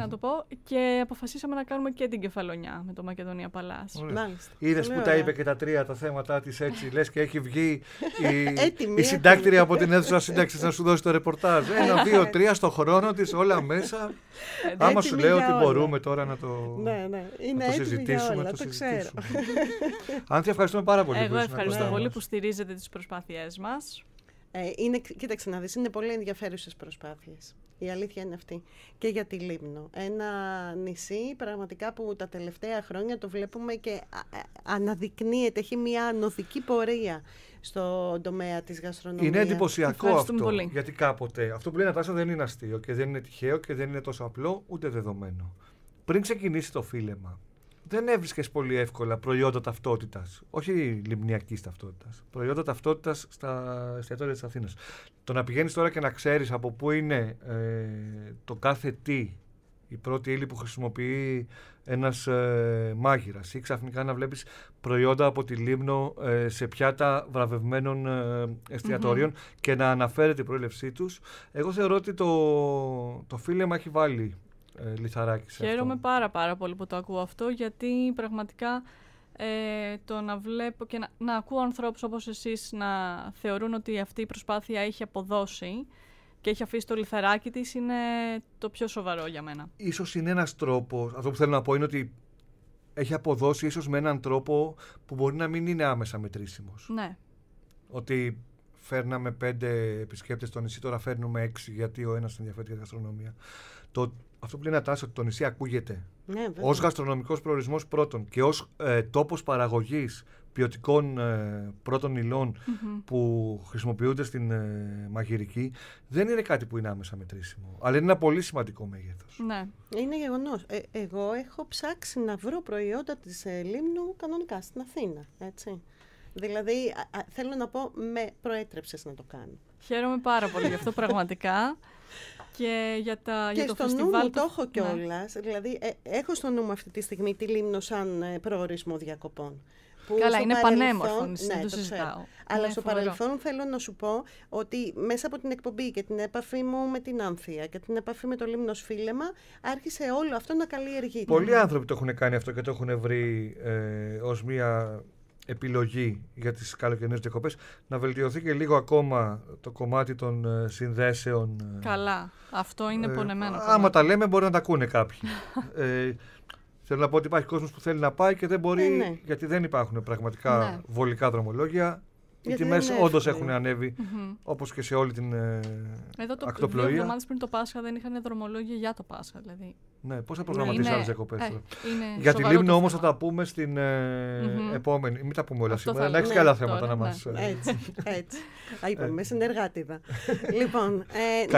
να το πω, και αποφασίσαμε να κάνουμε και την κεφαλονιά με το Μακεδονία Παλάς. Είδε που τα είπε και τα τρία τα θέματα της έτσι, λες και έχει βγει η, η από την αίθουσα σύνταξης να σου δώσει το ρεπορτάζ. Ε, Ένα, ε, δύο, ε. τρία στο χρόνο της, όλα μέσα. Άμα σου λέω ότι μπορούμε τώρα να το, ναι, ναι. να το συζητήσουμε. Όλα, το το ξέρω. Άνθια, ευχαριστούμε πάρα πολύ. Εγώ ευχαριστώ πολύ που στηρίζετε τις προσπάθειές μας. Ε, είναι, κοίταξε να δεις, είναι πολύ ενδιαφέρουσες προσπάθειες. Η αλήθεια είναι αυτή. Και για τη Λίμνο. Ένα νησί πραγματικά που τα τελευταία χρόνια το βλέπουμε και αναδεικνύεται, έχει μια νοθική πορεία στον τομέα της γαστρονομίας. Είναι εντυπωσιακό αυτό, γιατί κάποτε αυτό που λέει Νατάσα δεν είναι αστείο και δεν είναι τυχαίο και δεν είναι τόσο απλό ούτε δεδομένο. Πριν ξεκινήσει το φίλεμα, δεν έβρισκες πολύ εύκολα προϊόντα ταυτότητας. Όχι λιμνιακής ταυτότητας. Προϊόντα ταυτότητας στα εστιατόρια της Αθήνας. Το να πηγαίνεις τώρα και να ξέρεις από πού είναι ε, το κάθε τι, η πρώτη ύλη που χρησιμοποιεί ένας ε, μάγειρας, ή ξαφνικά να βλέπεις προϊόντα από τη λίμνο ε, σε πιάτα βραβευμένων ε, και να αναφέρεται η προέλευσή τους. Εγώ θεωρώ ότι το, το φίλεμα έχει βάλει ε, λιθαράκι σε Χαίρομαι αυτό. πάρα πάρα πολύ που το ακούω αυτό γιατί πραγματικά ε, το να βλέπω και να, να ακούω ανθρώπους όπως εσείς να θεωρούν ότι αυτή η προσπάθεια έχει αποδώσει και έχει αφήσει το λιθαράκι της είναι το πιο σοβαρό για μένα. Ίσως είναι ένας τρόπος, αυτό που θέλω να πω είναι ότι έχει αποδώσει ίσως με έναν τρόπο που μπορεί να μην είναι άμεσα μετρήσιμος. Ναι. Ότι φέρναμε πέντε επισκέπτες στο νησί, τώρα φέρνουμε έξι γιατί ο ένας ενδιαφέρει για την αστρονομία. Το αυτό που λέει Νατάσα, ότι το νησί ακούγεται ναι, ως γαστρονομικός προορισμός πρώτον και ως ε, τόπος παραγωγής ποιοτικών ε, πρώτων που χρησιμοποιούνται στην ε, μαγειρική, δεν είναι κάτι που είναι άμεσα μετρήσιμο. Αλλά είναι ένα πολύ σημαντικό μέγεθος. Ναι, είναι γεγονός. Ε, εγώ έχω ψάξει να βρω προϊόντα της Λίμνου κανονικά στην Αθήνα. Έτσι. Δηλαδή, θέλω να πω, με προέτρεψες να το κάνω. Χαίρομαι πάρα πολύ γι' αυτό πραγματικά. Και για, τα, και για το στο νου μου το έχω κιόλα. Ναι. Δηλαδή, ε, έχω στο νου μου αυτή τη στιγμή τη Λίμνο σαν ε, προορισμό διακοπών. Που Καλά, είναι πανέμορφο, ναι, το, Αλλά ναι, στο παρελθόν θέλω να σου πω ότι μέσα από την εκπομπή και την έπαφή μου με την Άνθια και την έπαφη με το Λίμνο Φίλεμα άρχισε όλο αυτό να καλλιεργείται. Πολλοί άνθρωποι το έχουν κάνει αυτό και το έχουν βρει ε, μία επιλογή για τις καλοκαιρινές διακοπές να βελτιωθεί και λίγο ακόμα το κομμάτι των ε, συνδέσεων ε. Καλά, αυτό είναι ε, πονεμένο ε, Άμα τα λέμε μπορεί να τα ακούνε κάποιοι Θέλω να πω ότι υπάρχει κόσμος που θέλει να πάει και δεν μπορεί ναι. γιατί δεν υπάρχουν πραγματικά ναι. βολικά δρομολόγια οι τιμέ όντω έχουν ανέβει, όπως και σε όλη την ακτοπλοία. Ε, Εδώ το ακτοπλοεία. Δύο πριν το Πάσχα δεν είχαν δρομολόγια για το Πάσχα. Δηλαδή. Ναι, θα προγραμματίσει άλλες διακοπές. Ε, για τη Λίμνη όμως θα τα πούμε στην ε, επόμενη. Μην τα πούμε όλα σήμερα. Να έχεις και άλλα θέματα να ναι. μας. Έτσι. Έτσι. Θα είπαμε, συνεργάτηδα. Λοιπόν.